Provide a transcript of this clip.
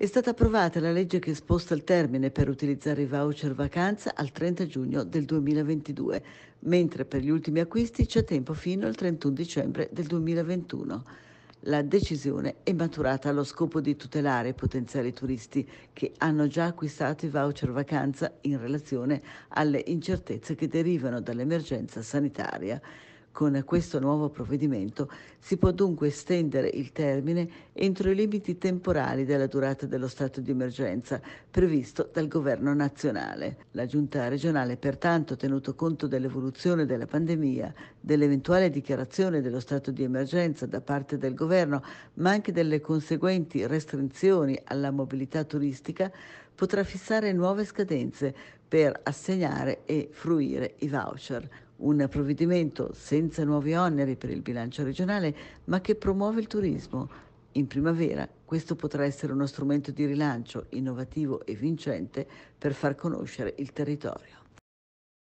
È stata approvata la legge che sposta il termine per utilizzare i voucher vacanza al 30 giugno del 2022, mentre per gli ultimi acquisti c'è tempo fino al 31 dicembre del 2021. La decisione è maturata allo scopo di tutelare i potenziali turisti che hanno già acquistato i voucher vacanza in relazione alle incertezze che derivano dall'emergenza sanitaria. Con questo nuovo provvedimento si può dunque estendere il termine entro i limiti temporali della durata dello stato di emergenza previsto dal governo nazionale. La giunta regionale pertanto, tenuto conto dell'evoluzione della pandemia, dell'eventuale dichiarazione dello stato di emergenza da parte del governo, ma anche delle conseguenti restrizioni alla mobilità turistica, potrà fissare nuove scadenze per assegnare e fruire i voucher. Un provvedimento senza nuovi oneri per il bilancio regionale, ma che promuove il turismo. In primavera questo potrà essere uno strumento di rilancio innovativo e vincente per far conoscere il territorio.